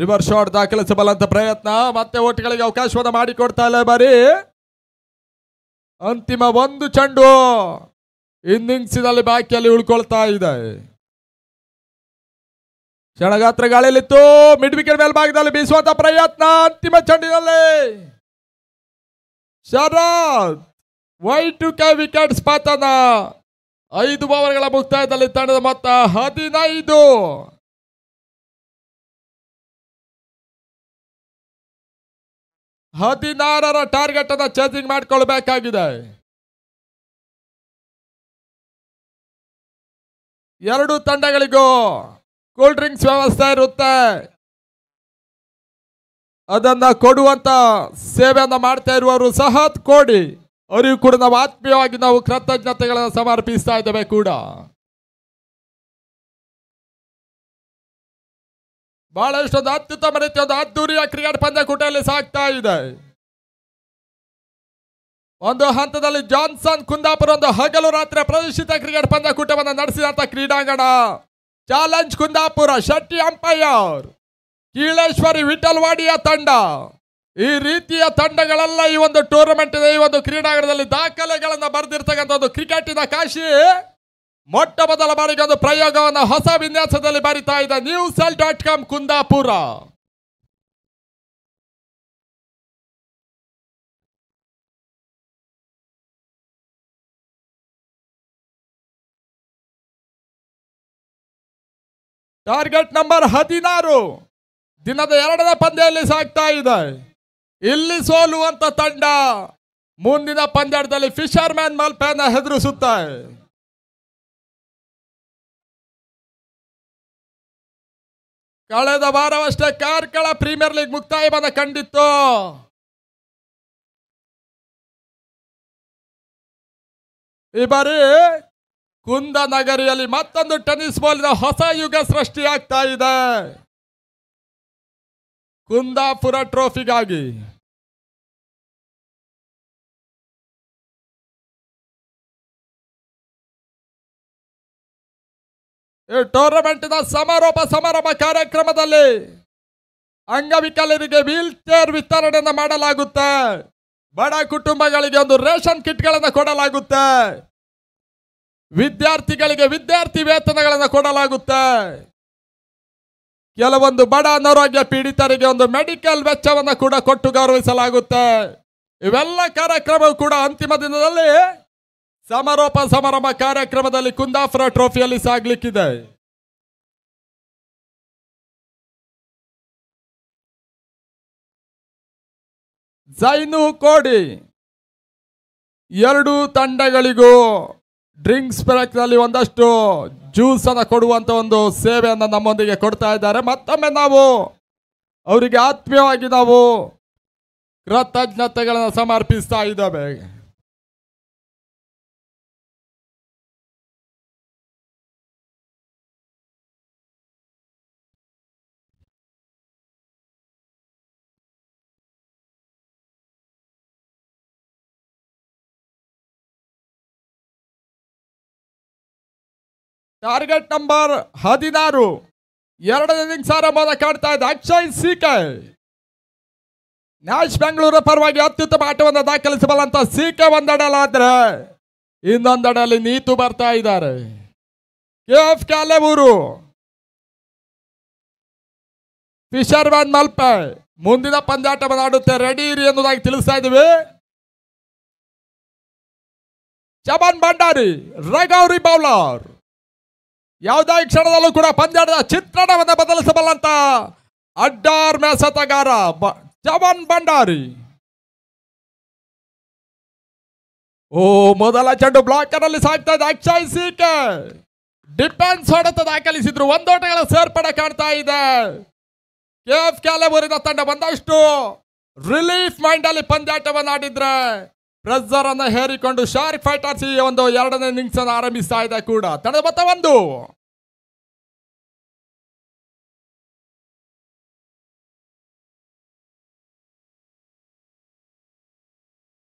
ರಿವರ್ ಶಾಟ್ ದಾಖಲಿಸಬಲ್ಲಂತ ಪ್ರಯತ್ನ ಮತ್ತೆ ಓಟ್ಗಳಿಗೆ ಅವಕಾಶವನ್ನು ಮಾಡಿಕೊಡ್ತಾ ಇಲ್ಲ ಬರೀ ಅಂತಿಮ ಒಂದು ಚೆಂಡು ಇನ್ನಿಂಗ್ಸಿನಲ್ಲಿ ಬಾಕಿಯಲ್ಲಿ ಉಳ್ಕೊಳ್ತಾ ಇದೆ ಕ್ಷಣಗಾತ್ರ ಗಾಳಿಯಲ್ಲಿತ್ತು ಮಿಡ್ ವಿಕೆಟ್ ಮೇಲ್ಭಾಗದಲ್ಲಿ ಬೀಸುವಂತ ಪ್ರಯತ್ನ ಅಂತಿಮ ಚೆಂಡಿನಲ್ಲಿ Sharath Y two K wickets ಪತನ ಐದು ಓವರ್ಗಳ ಮುಕ್ತಾಯದಲ್ಲಿ ತಂಡದ ಮೊತ್ತ ಹದಿನೈದು ಹದಿನಾರರ ಟಾರ್ಗೆಟ್ ಅನ್ನ ಚೇಸಿಂಗ್ ಮಾಡಿಕೊಳ್ಬೇಕಾಗಿದೆ ಎರಡು ತಂಡಗಳಿಗೂ ಕೂಲ್ ಡ್ರಿಂಕ್ಸ್ ವ್ಯವಸ್ಥೆ ಇರುತ್ತೆ ಅದನ್ನ ಕೊಡುವಂತ ಸೇವೆಯನ್ನ ಮಾಡ್ತಾ ಇರುವವರು ಸಹ ಕೊಡಿ ಅವರಿಗೂ ಕೂಡ ನಾವು ಆತ್ಮೀಯವಾಗಿ ನಾವು ಕೃತಜ್ಞತೆಗಳನ್ನು ಸಮರ್ಪಿಸ್ತಾ ಇದ್ದೇವೆ ಕೂಡ ಬಹಳಷ್ಟೊಂದು ಅತ್ಯುತ್ತಮ ರೀತಿಯ ಒಂದು ಅದ್ದೂರಿಯ ಕ್ರಿಕೆಟ್ ಪಂದ್ಯಕೂಟದಲ್ಲಿ ಸಾಗ್ತಾ ಇದೆ ಒಂದು ಹಂತದಲ್ಲಿ ಜಾನ್ಸನ್ ಕುಂದಾಪುರ ಒಂದು ಹಗಲು ರಾತ್ರಿ ಪ್ರದರ್ಶಿತ ಕ್ರಿಕೆಟ್ ಪಂದ್ಯಕೂಟವನ್ನು ನಡೆಸಿದಂತ ಕ್ರೀಡಾಂಗಣ ಚಾಲೆಂಜ್ ಕುಂದಾಪುರ ಶೆಟ್ಟಿ ಅಂಪೈರ್ ಕೀಳೇಶ್ವರಿ ವಿಠಲ್ವಾಡಿಯ ತಂಡ ಈ ರೀತಿಯ ತಂಡಗಳೆಲ್ಲ ಈ ಒಂದು ಟೂರ್ನಮೆಂಟ್ ಈ ಒಂದು ಕ್ರೀಡಾಂಗಣದಲ್ಲಿ ದಾಖಲೆಗಳನ್ನು ಬರೆದಿರ್ತಕ್ಕಂಥದ್ದು ಕ್ರಿಕೆಟಿನ ಕಾಶಿ ಮೊಟ್ಟ ಮೊದಲ ಬಾರಿಗೆ ಒಂದು ಪ್ರಯೋಗವನ್ನು ಹೊಸ ವಿನ್ಯಾಸದಲ್ಲಿ ಬರಿತಾ ಇದೆ news L dot com Kundapura target number ಹದಿನಾರು ದಿನದ ಎರಡನೇ ಪಂದ್ಯದಲ್ಲಿ ಸಾಗ್ತಾ ಇದೆ ಇಲ್ಲಿ ಸೋಲುವಂತ ತಂಡ ಮುಂದಿನ ಪಂದ್ಯಾಟದಲ್ಲಿ ಫಿಶರ್ ಮ್ಯಾನ್ ಮಲ್ಪೆನ ಕಳೆದ ವಾರವಷ್ಟೇ ಕಾರ್ಕಳ ಪ್ರೀಮಿಯರ್ ಲೀಗ್ ಮುಕ್ತಾಯವನ್ನು ಕಂಡಿತ್ತು ಈ ಬಾರಿ ನಗರಿಯಲ್ಲಿ ಮತ್ತೊಂದು ಟೆನಿಸ್ ಬಾಲಿನ ಹೊಸ ಯುಗ ಸೃಷ್ಟಿಯಾಗ್ತಾ ಇದೆ ಕುಂದಾಪುರ ಟ್ರೋಫಿಗಾಗಿ ಈ ಟೂರ್ನಮೆಂಟ್ನ ಸಮಾರೋಪ ಸಮಾರಂಭ ಕಾರ್ಯಕ್ರಮದಲ್ಲಿ ಅಂಗವಿಕಲರಿಗೆ ವೀಲ್ ಚೇರ್ ವಿತರಣೆಯನ್ನು ಮಾಡಲಾಗುತ್ತೆ ಬಡ ಕುಟುಂಬಗಳಿಗೆ ಒಂದು ರೇಷನ್ ಕಿಟ್ಗಳನ್ನು ಕೊಡಲಾಗುತ್ತೆ ವಿದ್ಯಾರ್ಥಿಗಳಿಗೆ ವಿದ್ಯಾರ್ಥಿ ವೇತನಗಳನ್ನು ಕೊಡಲಾಗುತ್ತೆ ಕೆಲವೊಂದು ಬಡ ಅನಾರೋಗ್ಯ ಪೀಡಿತರಿಗೆ ಒಂದು ಮೆಡಿಕಲ್ ವೆಚ್ಚವನ್ನು ಕೂಡ ಕೊಟ್ಟು ಗೌರವಿಸಲಾಗುತ್ತೆ ಇವೆಲ್ಲ ಕಾರ್ಯಕ್ರಮವು ಕೂಡ ಅಂತಿಮ ದಿನದಲ್ಲಿ ಸಮಾರೋಪ ಸಮಾರಂಭ ಕಾರ್ಯಕ್ರಮದಲ್ಲಿ ಕುಂದಾಪುರ ಟ್ರೋಫಿಯಲ್ಲಿ ಸಾಗಲಿಕ್ಕಿದೆ ಜೈನು ಕೋಡಿ ಎರಡು ತಂಡಗಳಿಗೂ ಡ್ರಿಂಕ್ಸ್ ನಲ್ಲಿ ಒಂದಷ್ಟು ಜ್ಯೂಸ್ ಅನ್ನು ಕೊಡುವಂತ ಒಂದು ಸೇವೆಯನ್ನು ನಮ್ಮೊಂದಿಗೆ ಕೊಡ್ತಾ ಇದ್ದಾರೆ ಮತ್ತೊಮ್ಮೆ ನಾವು ಅವರಿಗೆ ಆತ್ಮೀಯವಾಗಿ ನಾವು ಕೃತಜ್ಞತೆಗಳನ್ನು ಸಮರ್ಪಿಸ್ತಾ ಇದ್ದಾವೆ ಟಾರ್ಗೆಟ್ ನಂಬರ್ ಹದಿನಾರು ಎರಡನೇ ಇನ್ನಿಂಗ್ಸ್ ಆರಂಭದ ಕಾಣ್ತಾ ಇದೆ ಅಕ್ಷಯ್ ಸೀಕೈ ನ್ಯಾಶ್ ಬೆಂಗಳೂರು ಪರವಾಗಿ ಅತ್ಯುತ್ತಮ ಆಟವನ್ನು ದಾಖಲಿಸಬಲ್ಲಂತ ಸಿಕೆ ಒಂದಡಲಾದ್ರೆ ಇನ್ನೊಂದಡಲ್ಲಿ ನೀತು ಬರ್ತಾ ಇದ್ದಾರೆ ಕೆ ಎಫ್ ಕಾಲೇವೂರು ಫಿಶರ್ ವ್ಯಾನ್ ಮಲ್ಪೆ ಮುಂದಿನ ಪಂದ್ಯಾಟವನ್ನು ಆಡುತ್ತೆ ರೆಡಿ ಇರಿ ಎನ್ನುವುದಾಗಿ ತಿಳಿಸ್ತಾ ಇದ್ದೀವಿ ಚಮನ್ ಭಂಡಾರಿ ರಗೌರಿ ಬೌಲರ್ ಯಾವುದೇ ಕ್ಷಣದಲ್ಲೂ ಕೂಡ ಪಂದ್ಯದ ಚಿತ್ರಣವನ್ನು ಬದಲಿಸಬಲ್ಲಂತ ಅಡ್ಡಾರ್ ಮೆಸತಗಾರ ಜವನ್ ಭಂಡಾರಿ ಓ ಮೊದಲ ಚೆಂಡು ಬ್ಲಾಕರ್ನಲ್ಲಿ ಸಾಕ್ತಾ ಇದೆ ಅಕ್ಷಯ್ ಸೀಕೆ ಡಿಫೆನ್ಸ್ ಹೊಡೆತ ದಾಖಲಿಸಿದ್ರು ಒಂದೋಟಗಳ ಸೇರ್ಪಡೆ ಕಾಣ್ತಾ ಇದೆ ಕೆಎಫ್ ಕ್ಯಾಲೆಬೂರಿನ ತಂಡ ಬಂದಷ್ಟು ರಿಲೀಫ್ ಮೈಂಡ್ ಅಲ್ಲಿ ಪಂದ್ಯಾಟವನ್ನು ಆಡಿದ್ರೆ ಪ್ರೆಸರ್ ಅನ್ನ ಹೇರಿಕೊಂಡು ಶಾರಿ ಫೈಟರ್ಸ್ ಈ ಒಂದು ಎರಡನೇ ಇನ್ನಿಂಗ್ಸ್ ಅನ್ನು ಆರಂಭಿಸ್ತಾ ಇದೆ ಕೂಡ ತಡೆದ ಬತ್ತ ಒಂದು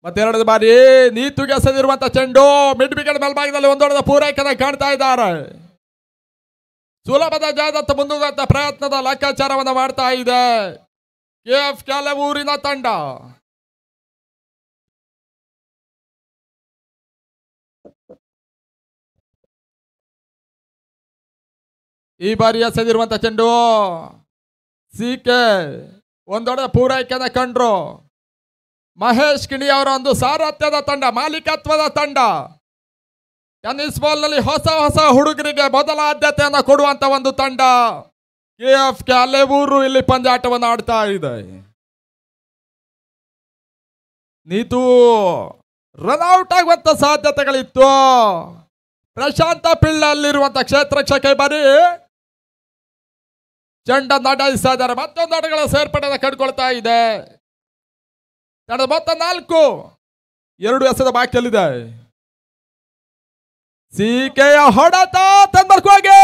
ಮತ್ತೆರಡು ಬಾರಿ ನೀತುಗೆ ಗೆಸದಿರುವಂತ ಚೆಂಡು ಮಿಡ್ ವಿಕೆಟ್ ಮೇಲ್ಭಾಗದಲ್ಲಿ ಒಂದೊಡೆದ ಪೂರೈಕೆ ಕಾಣ್ತಾ ಇದ್ದಾರೆ ಸುಲಭದ ಜಾದತ್ತ ಮುಂದುಗತ್ತ ಪ್ರಯತ್ನದ ಲೆಕ್ಕಾಚಾರವನ್ನು ಮಾಡ್ತಾ ಇದೆ ಎಫ್ ಕೆಲವೂರಿನ ತಂಡ ಈ ಬಾರಿ ಎಸೆದಿರುವಂಥ ಚೆಂಡು ಸಿ ಕೆ ಒಂದೊಡೆ ಪೂರೈಕೆನ ಕಂಡ್ರು ಮಹೇಶ್ ಕಿಣಿ ಅವರ ಒಂದು ಸಾರಥ್ಯದ ತಂಡ ಮಾಲೀಕತ್ವದ ತಂಡ ಬಾಲ್ ಬಾಲ್ನಲ್ಲಿ ಹೊಸ ಹೊಸ ಹುಡುಗರಿಗೆ ಮೊದಲ ಆದ್ಯತೆಯನ್ನು ಕೊಡುವಂತ ಒಂದು ತಂಡ ಕೆ ಎಫ್ ಕೆ ಅಲ್ಲೇ ಊರು ಇಲ್ಲಿ ಪಂದ್ಯಾಟವನ್ನು ಆಡ್ತಾ ಇದೆ ನೀತು ರನ್ಔಟ್ ಆಗುವಂಥ ಸಾಧ್ಯತೆಗಳಿತ್ತು ಪ್ರಶಾಂತ ಪಿಳ್ಳ ಅಲ್ಲಿರುವಂಥ ಕ್ಷೇತ್ರ ಬರೀ ಚಂಡ ಆಟಾಡಿಸ್ತಾ ಇದ್ದಾರೆ ಮತ್ತೊಂದು ಆಟಗಳ ಸೇರ್ಪಡೆ ಕಂಡುಕೊಳ್ತಾ ಇದೆ ಮೊತ್ತ ನಾಲ್ಕು ಎರಡು ಎಸದ ಬಾಕಿಯಲ್ಲಿದೆ ಸೀಕೆಯ ಹೊಡೆತ ತಂದರ್ಕವಾಗಿ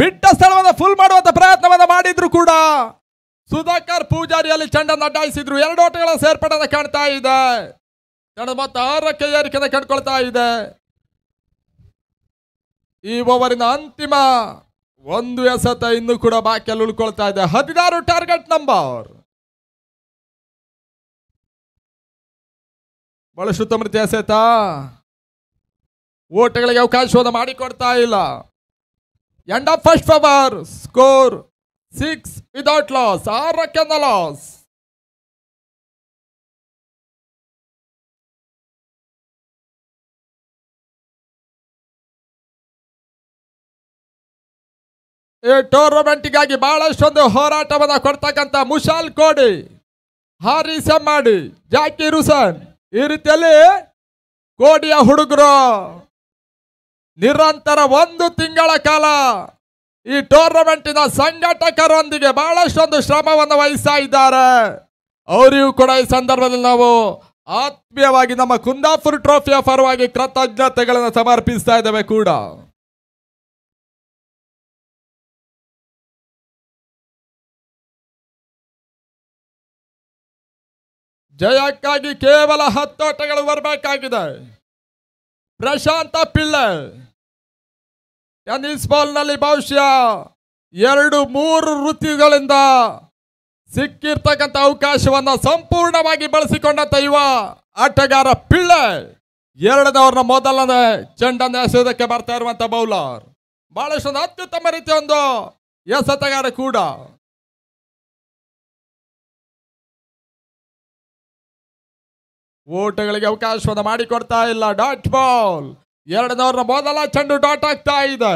ಬಿಟ್ಟ ಸ್ಥಳವನ್ನು ಫುಲ್ ಮಾಡುವಂತ ಪ್ರಯತ್ನವನ್ನ ಮಾಡಿದ್ರು ಕೂಡ ಸುಧಾಕರ್ ಪೂಜಾರಿಯಲ್ಲಿ ಚಂಡ ನಡಾಯಿಸಿದ್ರು ಎರಡು ಆಟಗಳ ಸೇರ್ಪಡೆ ಕಾಣ್ತಾ ಇದೆ ತಂಡದ ಮತ್ತ ಆರಕ್ಕೆ ಏರಿಕೆಯನ್ನು ಕಂಡುಕೊಳ್ತಾ ಇದೆ ಈ ಓವರಿನ ಅಂತಿಮ ಒಂದು ಎಸತ ಇನ್ನು ಕೂಡ ಬಾಕಿಯಲ್ಲಿ ಉಳ್ಕೊಳ್ತಾ ಇದೆ ಹದಿನಾರು ಟಾರ್ಗೆಟ್ ನಂಬರ್ ಬಹಳ ಸುತ್ತಮೃತಿ ಎಸೆತ ಓಟಗಳಿಗೆ ಅವಕಾಶವನ್ನು ಮಾಡಿಕೊಡ್ತಾ ಇಲ್ಲ end of first power score six without loss ಆರಕ್ಕೆ ಲಾಸ್ ಈ ಟೂರ್ನಮೆಂಟ್ಗಾಗಿ ಬಹಳಷ್ಟೊಂದು ಹೋರಾಟವನ್ನು ಕೊಡ್ತಕ್ಕಂಥ ಮುಷಾಲ್ ಕೋಡಿ ಹಾರಿಸ ಮಾಡಿ ಜಾಕಿ ರುಸನ್ ಈ ರೀತಿಯಲ್ಲಿ ಕೋಡಿಯ ಹುಡುಗರು ನಿರಂತರ ಒಂದು ತಿಂಗಳ ಕಾಲ ಈ ನ ಸಂಘಟಕರೊಂದಿಗೆ ಬಹಳಷ್ಟೊಂದು ಶ್ರಮವನ್ನು ವಹಿಸ್ತಾ ಇದ್ದಾರೆ ಅವರಿಗೂ ಕೂಡ ಈ ಸಂದರ್ಭದಲ್ಲಿ ನಾವು ಆತ್ಮೀಯವಾಗಿ ನಮ್ಮ ಕುಂದಾಪುರ್ ಟ್ರೋಫಿಯ ಪರವಾಗಿ ಕೃತಜ್ಞತೆಗಳನ್ನು ಸಮರ್ಪಿಸ್ತಾ ಇದ್ದೇವೆ ಕೂಡ ಜಯಕ್ಕಾಗಿ ಕೇವಲ ಹತ್ತೋಟಗಳು ಬರಬೇಕಾಗಿದೆ ಪ್ರಶಾಂತ ಪಿಳ್ಳೆ ಟೆನಿಸ್ ಬಾಲ್ನಲ್ಲಿ ಬಹುಶಃ ಎರಡು ಮೂರು ವೃತ್ತಿಗಳಿಂದ ಸಿಕ್ಕಿರ್ತಕ್ಕಂಥ ಅವಕಾಶವನ್ನು ಸಂಪೂರ್ಣವಾಗಿ ಬಳಸಿಕೊಂಡ ಯುವ ಆಟಗಾರ ಪಿಳ್ಳೆ ಎರಡನವ್ರನ್ನ ಮೊದಲನೇ ಚೆಂಡನ್ನು ಎಸೆಯೋದಕ್ಕೆ ಬರ್ತಾ ಇರುವಂಥ ಬೌಲರ್ ಬಹಳಷ್ಟು ಅತ್ಯುತ್ತಮ ರೀತಿಯ ಒಂದು ಎಸೆತಗಾರ ಕೂಡ ಓಟಗಳಿಗೆ ಅವಕಾಶವನ್ನು ಮಾಡಿಕೊಡ್ತಾ ಇಲ್ಲ ಡಾಟ್ ಬಾಲ್ ಎರಡನವ್ರ ಮೊದಲ ಚೆಂಡು ಡಾಟ್ ಆಗ್ತಾ ಇದೆ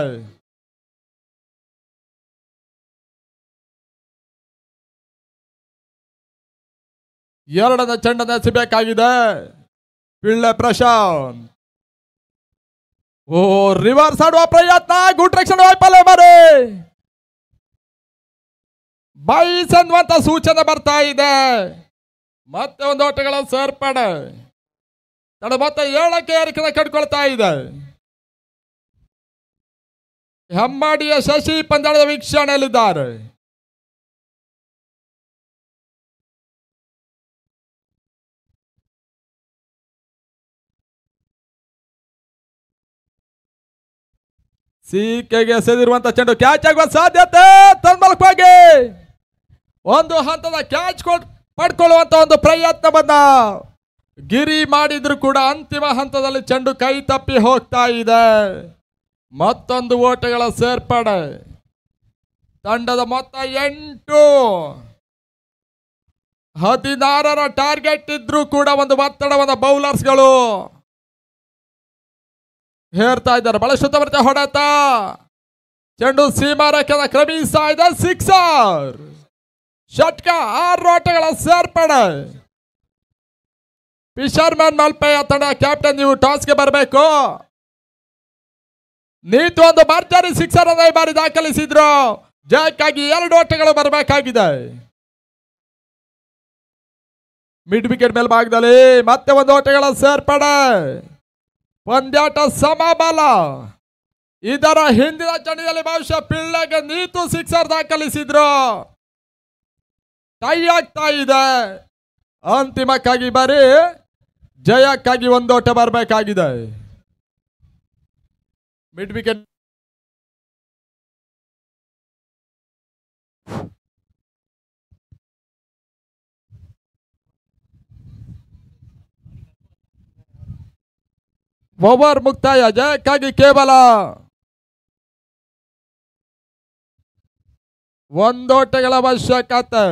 ಎರಡನೇ ಚೆಂಡನ್ನ ಸಿಬೇಕಾಗಿದೆ ಪಿಳ್ಳೆ ಪ್ರಶಾಂತ್ ಓ ರಿವರ್ಸ್ ಆಡುವ ಪ್ರಯತ್ನ ಗುಡ್ ರಕ್ಷಣೆ ವೈಫಲ್ಯ ಬರೆ ಬೈಸ್ ಅನ್ನುವಂತ ಸೂಚನೆ ಬರ್ತಾ ಇದೆ ಮತ್ತೆ ಒಂದು ಆಟಗಳ ಸೇರ್ಪಡೆ ತಡ ಮತ್ತೆ ಏಳಕ್ಕೆ ಏರಿಕೆ ಕಟ್ಕೊಳ್ತಾ ಇದೆ ಹೆಮ್ಮಾಡಿಯ ಶಶಿ ಪಂದಳದ ವೀಕ್ಷಣೆಯಲ್ಲಿದ್ದಾರೆ ಸೀಕೆಗೆ ಸೇದಿರುವಂತ ಚೆಂಡು ಕ್ಯಾಚ್ ಆಗುವ ಸಾಧ್ಯತೆ ತನ್ಮಲ್ಕವಾಗಿ ಒಂದು ಹಂತದ ಕ್ಯಾಚ್ ಕೊಟ್ಟು ಪಡ್ಕೊಳ್ಳುವಂತ ಒಂದು ಪ್ರಯತ್ನ ಬಂದ ಗಿರಿ ಮಾಡಿದ್ರು ಕೂಡ ಅಂತಿಮ ಹಂತದಲ್ಲಿ ಚೆಂಡು ಕೈ ತಪ್ಪಿ ಹೋಗ್ತಾ ಇದೆ ಮತ್ತೊಂದು ಓಟಗಳ ಸೇರ್ಪಡೆ ತಂಡದ ಮೊತ್ತ ಎಂಟು ಹದಿನಾರರ ಟಾರ್ಗೆಟ್ ಇದ್ರೂ ಕೂಡ ಒಂದು ಒತ್ತಡವಾದ ಬೌಲರ್ಸ್ಗಳು ಹೇರ್ತಾ ಇದ್ದಾರೆ ಬಹಳ ಶುದ್ಧ ಹೊಡೆತ ಚೆಂಡು ಸೀಮಾರಕ್ಕೆ ಕ್ರಮಿಸ್ತಾ ಇದೆ ಸಿಕ್ಸರ್ ಷಟ್ಕ ಆರೋಟಗಳ ಸೇರ್ಪಡೆ ಫಿಶರ್ಮ್ಯಾನ್ ಮಲ್ಪೆಯ ತಂಡ ಕ್ಯಾಪ್ಟನ್ ನೀವು ಟಾಸ್ಗೆ ಬರಬೇಕು ನೀತು ಒಂದು ಭರ್ಜರಿ ಸಿಕ್ಸರ್ ಅನ್ನ ಬಾರಿ ದಾಖಲಿಸಿದ್ರು ಜಯಕ್ಕಾಗಿ ಎರಡು ಓಟಗಳು ಬರಬೇಕಾಗಿದೆ ಮಿಡ್ ವಿಕೆಟ್ ಭಾಗದಲ್ಲಿ ಮತ್ತೆ ಒಂದು ಓಟಗಳ ಸೇರ್ಪಡೆ ಒಂದ್ಯಾಟ ಸಮಬಲ ಇದರ ಹಿಂದಿನ ಚಣಿಯಲ್ಲಿ ಬಹುಶಃ ಪಿಳ್ಳಗೆ ನೀತು ಸಿಕ್ಸರ್ ದಾಖಲಿಸಿದ್ರು दाई आज टाइडे अंतिमक 하기 बरे जयक 하기 ಒಂದೋಟ ಬರಬೇಕಾಗಿದೆ ಮಿಡ್ ವಿಕೇ ವವರ್ ಮುಕ್ತಾಯ ಜಯ ಕಾಗಿ ಕೇವಲ ಒಂದೋಟಗಳ ವರ್ಷ ಕತೆ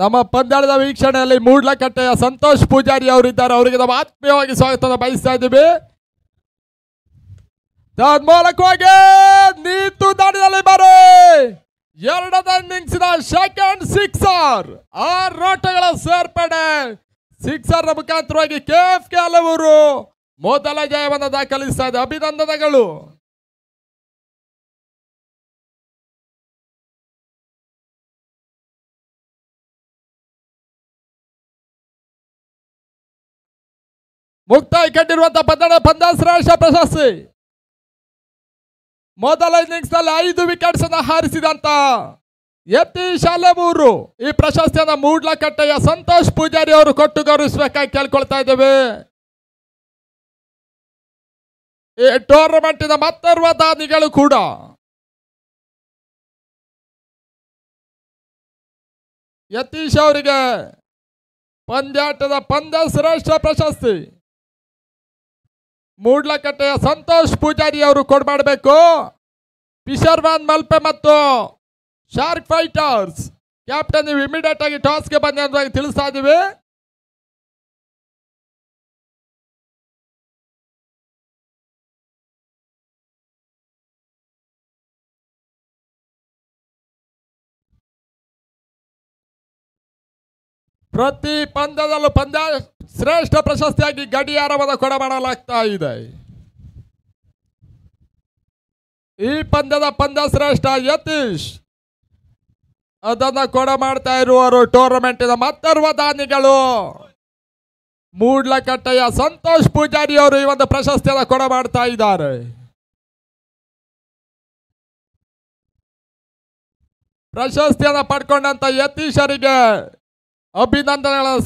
ನಮ್ಮ ಪಂದ್ಯದ ವೀಕ್ಷಣೆಯಲ್ಲಿ ಮೂಡ್ಲಕಟ್ಟೆಯ ಸಂತೋಷ್ ಪೂಜಾರಿ ಅವರಿದ್ದಾರೆ ಅವರಿಗೆ ನಾವು ಆತ್ಮೀಯವಾಗಿ ಸ್ವಾಗತ ಬಯಸ್ತಾ ಇದ್ದೀವಿ ಮೂಲಕವಾಗಿ ನೀತು ದಾಡಿನಲ್ಲಿ ಬರೋ ಎರಡನೇ ಸೆಕೆಂಡ್ ಸಿಕ್ಸರ್ ಆರು ರೋಟಗಳ ಸೇರ್ಪಡೆ ಸಿಕ್ಸರ್ ಮುಖಾಂತರವಾಗಿ ಕೆಎಫ್ ಕೆ ಹಲವರು ಮೊದಲ ಜಯವನ್ನು ದಾಖಲಿಸ್ತಾ ಇದೆ ಅಭಿನಂದನೆಗಳು ಮುಕ್ತಾಯ ಕಂಡಿರುವಂತಹ ಪಂದಡ ಪಂದಾಸರಾಶ ಪ್ರಶಸ್ತಿ ಮೊದಲ ಇನ್ನಿಂಗ್ಸ್ ನಲ್ಲಿ ಐದು ವಿಕೆಟ್ಸ್ ಅನ್ನು ಹಾರಿಸಿದಂತ ಎತ್ತಿ ಮೂರು ಈ ಪ್ರಶಸ್ತಿಯನ್ನ ಮೂಡ್ಲಕಟ್ಟೆಯ ಸಂತೋಷ್ ಪೂಜಾರಿ ಅವರು ಕೊಟ್ಟು ಗೌರವಿಸಬೇಕಾಗಿ ಕೇಳ್ಕೊಳ್ತಾ ಇದ್ದೇವೆ ಈ ಟೂರ್ನಮೆಂಟಿನ ಮತ್ತರ್ವ ದಾನಿಗಳು ಕೂಡ ಯತೀಶ್ ಅವರಿಗೆ ಪಂದ್ಯಾಟದ ಪಂದ್ಯ ಶ್ರೇಷ್ಠ ಪ್ರಶಸ್ತಿ ಮೂಡ್ಲಕಟ್ಟೆಯ ಸಂತೋಷ್ ಪೂಜಾರಿ ಅವರು ಕೊಡ್ಬಾಡಬೇಕು ಪಿಶರ್ವಾನ್ ಮಲ್ಪೆ ಮತ್ತು ಶಾರ್ಕ್ ಫೈಟರ್ಸ್ ಕ್ಯಾಪ್ಟನ್ ನೀವು ಇಮಿಡಿಯೇಟ್ ಆಗಿ ಟಾಸ್ಗೆ ಬನ್ನಿ ಅಂತ ತಿಳಿಸ್ತಾ ಇದೀವಿ ಪ್ರತಿ ಪಂದ್ಯದಲ್ಲೂ ಪಂದ್ಯ ಶ್ರೇಷ್ಠ ಪ್ರಶಸ್ತಿಯಾಗಿ ಗಡಿಯಾರವನ್ನು ಕೊಡ ಮಾಡಲಾಗ್ತಾ ಇದೆ ಈ ಪಂದ್ಯದ ಪಂದ್ಯ ಶ್ರೇಷ್ಠ ಯತೀಶ್ ಅದನ್ನು ಕೊಡ ಮಾಡ್ತಾ ಇರುವವರು ಟೂರ್ನಮೆಂಟಿನ ಮತ್ತರ್ವ ದಾನಿಗಳು ಮೂಡ್ಲಕಟ್ಟೆಯ ಸಂತೋಷ್ ಪೂಜಾರಿ ಅವರು ಈ ಒಂದು ಪ್ರಶಸ್ತಿಯನ್ನು ಕೊಡ ಮಾಡ್ತಾ ಇದ್ದಾರೆ ಪ್ರಶಸ್ತಿಯನ್ನು ಪಡ್ಕೊಂಡಂತ ಯತೀಶರಿಗೆ Abinandan